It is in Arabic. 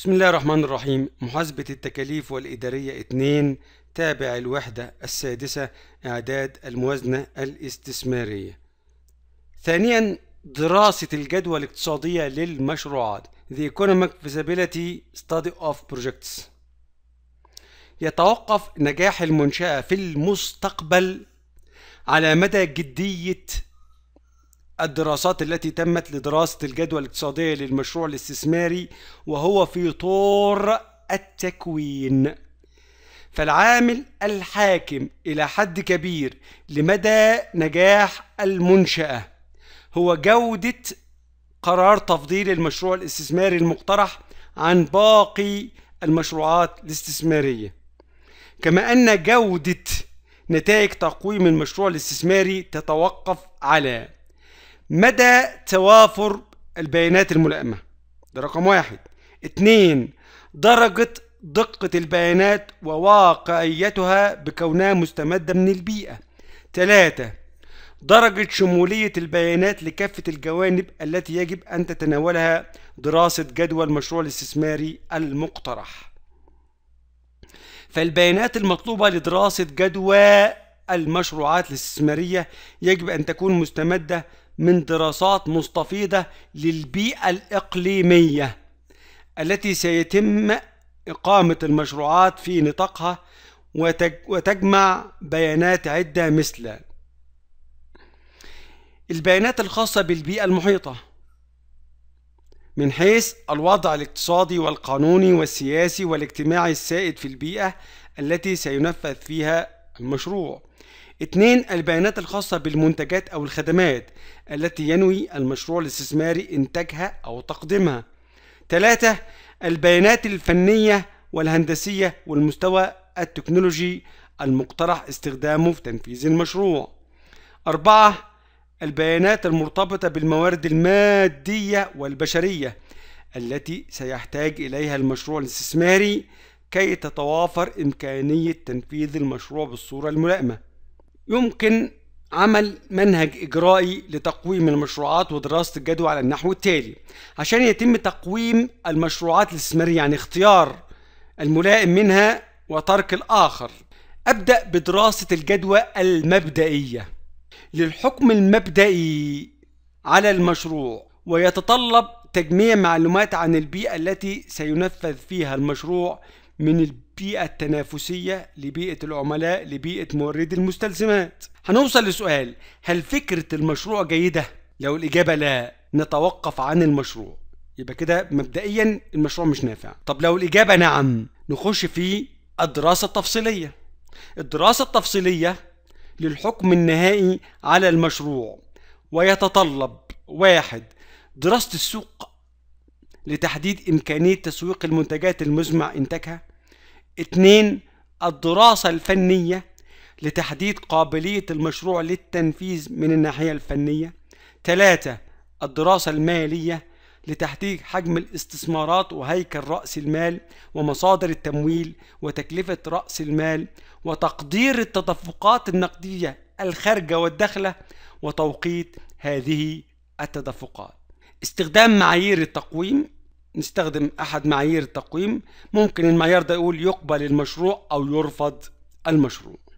بسم الله الرحمن الرحيم محاسبة التكاليف والإدارية 2 تابع الوحدة السادسة إعداد الموازنة الاستثمارية ثانيا دراسة الجدوى الاقتصادية للمشروعات The Economic Feasibility Study of Projects يتوقف نجاح المنشأة في المستقبل على مدى جدية الدراسات التي تمت لدراسة الجدوى الاقتصادية للمشروع الاستثماري وهو في طور التكوين فالعامل الحاكم إلى حد كبير لمدى نجاح المنشأة هو جودة قرار تفضيل المشروع الاستثماري المقترح عن باقي المشروعات الاستثمارية كما أن جودة نتائج تقويم المشروع الاستثماري تتوقف على مدى توافر البيانات الملائمة ده رقم واحد اثنين درجة دقة البيانات وواقعيتها بكونها مستمدة من البيئة ثلاثة درجة شمولية البيانات لكافة الجوانب التي يجب أن تتناولها دراسة جدوى المشروع الاستثماري المقترح فالبيانات المطلوبة لدراسة جدوى المشروعات الاستثمارية يجب أن تكون مستمدة من دراسات مستفيضة للبيئة الإقليمية التي سيتم إقامة المشروعات في نطاقها وتجمع بيانات عدة مثل البيانات الخاصة بالبيئة المحيطة من حيث الوضع الاقتصادي والقانوني والسياسي والاجتماعي السائد في البيئة التي سينفذ فيها المشروع 2 البيانات الخاصة بالمنتجات أو الخدمات التي ينوي المشروع الاستثماري إنتاجها أو تقديمها 3 البيانات الفنية والهندسية والمستوى التكنولوجي المقترح استخدامه في تنفيذ المشروع 4 البيانات المرتبطة بالموارد المادية والبشرية التي سيحتاج إليها المشروع الاستثماري كي تتوافر إمكانية تنفيذ المشروع بالصورة الملائمة يمكن عمل منهج إجرائي لتقويم المشروعات ودراسة الجدوى على النحو التالي عشان يتم تقويم المشروعات الاستثمارية يعني اختيار الملائم منها وترك الآخر أبدأ بدراسة الجدوى المبدئية للحكم المبدئي على المشروع ويتطلب تجميع معلومات عن البيئة التي سينفذ فيها المشروع من البيئة البيئة التنافسية لبيئة العملاء لبيئة موردي المستلزمات هنوصل لسؤال هل فكرة المشروع جيدة؟ لو الإجابة لا نتوقف عن المشروع يبقى كده مبدئيا المشروع مش نافع طب لو الإجابة نعم نخش في الدراسة التفصيلية الدراسة التفصيلية للحكم النهائي على المشروع ويتطلب واحد دراسة السوق لتحديد إمكانية تسويق المنتجات المزمع إنتاجها اتنين الدراسة الفنية لتحديد قابلية المشروع للتنفيذ من الناحية الفنية تلاتة الدراسة المالية لتحديد حجم الاستثمارات وهيكل رأس المال ومصادر التمويل وتكلفة رأس المال وتقدير التدفقات النقدية الخارجة والداخلة وتوقيت هذه التدفقات استخدام معايير التقويم نستخدم أحد معايير التقويم ممكن المعيار ده يقول يقبل المشروع أو يرفض المشروع